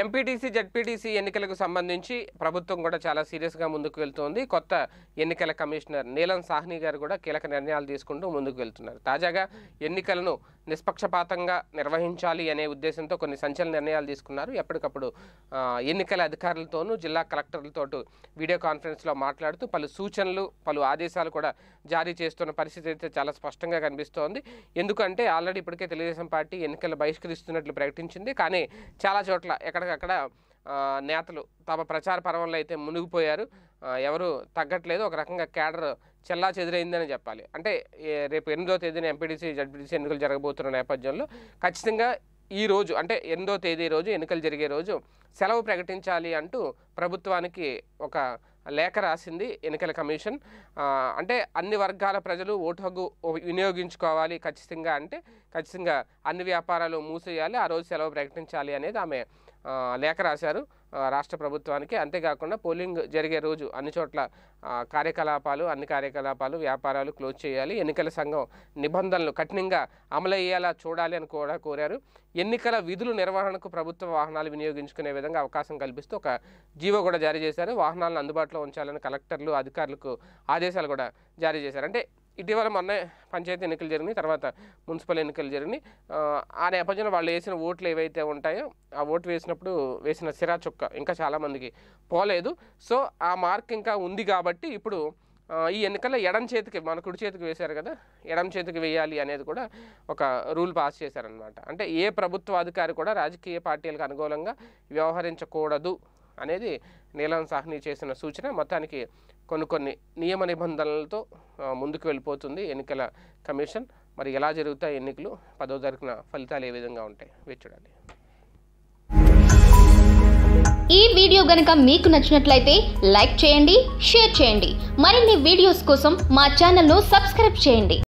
MPTC ZPTC ఎన్నికలకు సంబంధించి ప్రభుత్వం కూడా చాలా సీరియస్గా ముందుకు వెళ్తోంది కొత్త ఎన్నికల కమిషనర్ నీలం సాహ్ని గారు కూడా కీలక నిర్ణయాలు తీసుకుంటూ ముందుకు వెళ్తున్నారు తాజాగా ఎన్నికలను నిష్పక్షపాతంగా నిర్వహించాలి అనే ఉద్దేశంతో కొన్ని సంచలన నిర్ణయాలు తీసుకున్నారు ఎప్పటికప్పుడు ఎన్నికల అధికారులతోనూ జిల్లా కలెక్టర్లతో వీడియో కాన్ఫరెన్స్లో మాట్లాడుతూ పలు సూచనలు పలు ఆదేశాలు కూడా జారీ చేస్తున్న పరిస్థితి అయితే చాలా స్పష్టంగా కనిపిస్తోంది ఎందుకంటే ఆల్రెడీ ఇప్పటికే తెలుగుదేశం పార్టీ ఎన్నికలు బహిష్కరిస్తున్నట్లు ప్రకటించింది కానీ చాలా చోట్ల ఎక్కడ అక్కడికక్కడ నేతలు తమ ప్రచార పర్వంలో అయితే మునిగిపోయారు ఎవరు తగ్గట్లేదు ఒక రకంగా క్యాడర్ చెల్లా చెదిరైందని చెప్పాలి అంటే రేపు ఎనిమిదో తేదీన ఎంపీడీసీ జడ్పీటీసీ ఎన్నికలు జరగబోతున్న నేపథ్యంలో ఖచ్చితంగా ఈ రోజు అంటే ఎనిమిదో తేదీ రోజు ఎన్నికలు జరిగే రోజు సెలవు ప్రకటించాలి అంటూ ప్రభుత్వానికి ఒక లేఖ రాసింది ఎన్నికల కమిషన్ అంటే అన్ని వర్గాల ప్రజలు ఓటు హక్కు వినియోగించుకోవాలి ఖచ్చితంగా అంటే ఖచ్చితంగా అన్ని వ్యాపారాలు మూసేయాలి ఆ రోజు సెలవు ప్రకటించాలి అనేది ఆమె లేఖ రాశారు రాష్ట్ర ప్రభుత్వానికి అంతేకాకుండా పోలింగ్ జరిగే రోజు అన్ని చోట్ల కార్యకలాపాలు అన్ని కార్యకలాపాలు వ్యాపారాలు క్లోజ్ చేయాలి ఎన్నికల సంఘం నిబంధనలు కఠినంగా అమలయ్యేలా చూడాలి అని కూడా కోరారు ఎన్నికల విధులు నిర్వహణకు ప్రభుత్వ వాహనాలు వినియోగించుకునే విధంగా అవకాశం కల్పిస్తూ ఒక జీవో కూడా జారీ చేశారు వాహనాలను అందుబాటులో ఉంచాలని కలెక్టర్లు అధికారులకు ఆదేశాలు కూడా జారీ చేశారు అంటే ఇటీవల మొన్న పంచాయతీ ఎన్నికలు జరిగినాయి తర్వాత మున్సిపల్ ఎన్నికలు జరిగినాయి ఆ నేపథ్యంలో వాళ్ళు వేసిన ఓట్లు ఏవైతే ఉంటాయో ఆ ఓటు వేసినప్పుడు వేసిన సిరా చుక్క ఇంకా చాలామందికి పోలేదు సో ఆ మార్క్ ఇంకా ఉంది కాబట్టి ఇప్పుడు ఈ ఎన్నికల్లో ఎడం చేతికి మన కుడి చేతికి వేశారు కదా ఎడం చేతికి వేయాలి అనేది కూడా ఒక రూల్ పాస్ చేశారనమాట అంటే ఏ ప్రభుత్వ అధికారి కూడా రాజకీయ పార్టీలకు అనుకూలంగా వ్యవహరించకూడదు అనేది నీలం సాహ్ని చేసిన సూచన మొత్తానికి కొన్ని కొన్ని నియమ నిబంధనలతో ముందుకు వెళ్ళిపోతుంది ఎన్నికల కమిషన్ మరి ఎలా జరుగుతాయి ఎన్నికలు పదో తారీఖున ఫలితాలు ఏ విధంగా ఉంటాయి వేచి చూడాలి ఈ వీడియో గనక మీకు నచ్చినట్లయితే లైక్ చేయండి షేర్ చేయండి మరిన్ని వీడియోస్ కోసం మా ఛానల్ను సబ్స్క్రైబ్ చేయండి